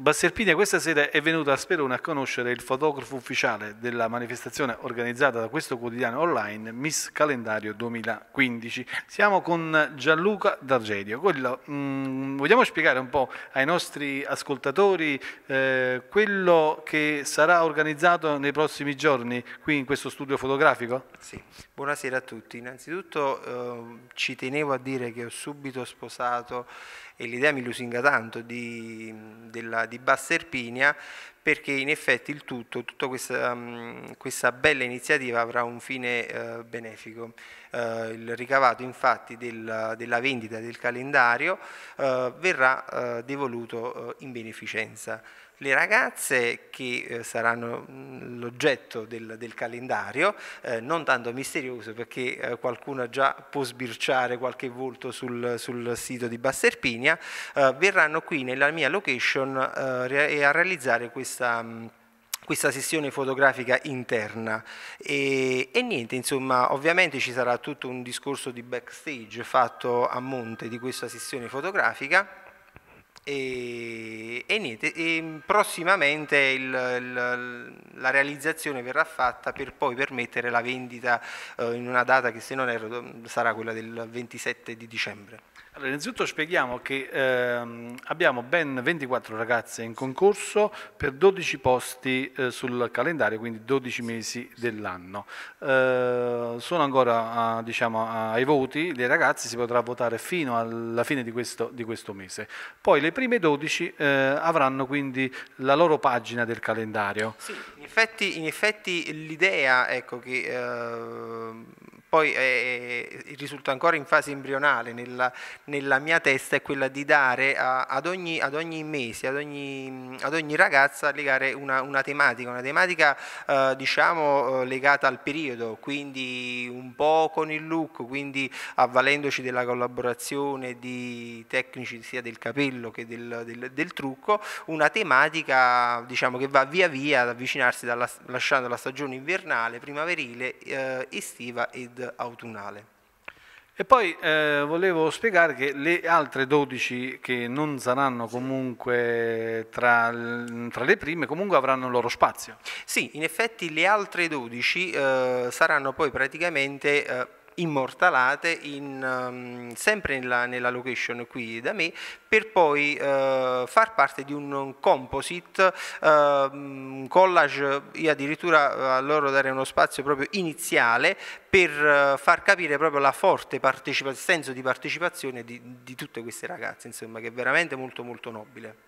Basserpini a questa sera è venuto a Sperone a conoscere il fotografo ufficiale della manifestazione organizzata da questo quotidiano online Miss Calendario 2015. Siamo con Gianluca D'Argedio. Quello, mh, mm, vogliamo spiegare un po' ai nostri ascoltatori eh, quello che sarà organizzato nei prossimi giorni qui in questo studio fotografico? Sì, buonasera a tutti. Innanzitutto eh, ci tenevo a dire che ho subito sposato e l'idea mi lusinga tanto di, della di Bassa Erpinia perché in effetti il tutto, tutta questa, mm, questa bella iniziativa avrà un fine eh, benefico. Eh, il ricavato infatti del, della vendita del calendario eh, verrà eh, devoluto eh, in beneficenza. Le ragazze che eh, saranno mm, l'oggetto del, del, calendario, non tanto misterioso perché qualcuno già può sbirciare qualche volto sul, sul sito di Basserpinia, verranno qui nella mia location eh, a, e a realizzare questa mm, questa sessione fotografica interna e, e, niente insomma ovviamente ci sarà tutto un discorso di backstage fatto a monte di questa sessione fotografica e, e niente, e prossimamente il, il, la realizzazione verrà fatta per poi permettere la vendita eh, in una data che se non erro mm, sarà quella del 27 di dicembre. Allora, innanzitutto spieghiamo che ehm, abbiamo ben 24 ragazze in concorso per 12 posti eh, sul calendario, quindi 12 mesi dell'anno. Eh, sono ancora diciamo, ai voti dei ragazzi, si potrà votare fino alla fine di questo, di questo mese. Poi le prime 12 eh, avranno quindi la loro pagina del calendario. Sì, in effetti, effetti l'idea ecco, che... Eh poi eh, risulta ancora in fase embrionale nella, nella, mia testa è quella di dare a, ad, ogni, ad, ogni, mese, ad ogni, ad ogni ragazza legare una, una, tematica, una tematica eh, diciamo eh, legata al periodo, quindi un po' con il look, quindi avvalendoci della collaborazione di tecnici sia del capello che del, del, del trucco, una tematica diciamo, che va via via ad avvicinarsi dalla, lasciando la stagione invernale, primaverile, eh, estiva ed autunnale. E poi eh, volevo spiegare che le altre 12 che non saranno comunque tra, tra, le prime, comunque avranno il loro spazio. Sì, in effetti le altre 12 eh, saranno poi praticamente eh, immortalate in, ehm, sempre nella, nella, location qui da me per poi eh, far parte di un composite, un ehm, collage, io addirittura eh, a loro dare uno spazio proprio iniziale per eh, far capire proprio la forte partecipazione, senso di partecipazione di, di tutte queste ragazze, insomma, che è veramente molto molto nobile.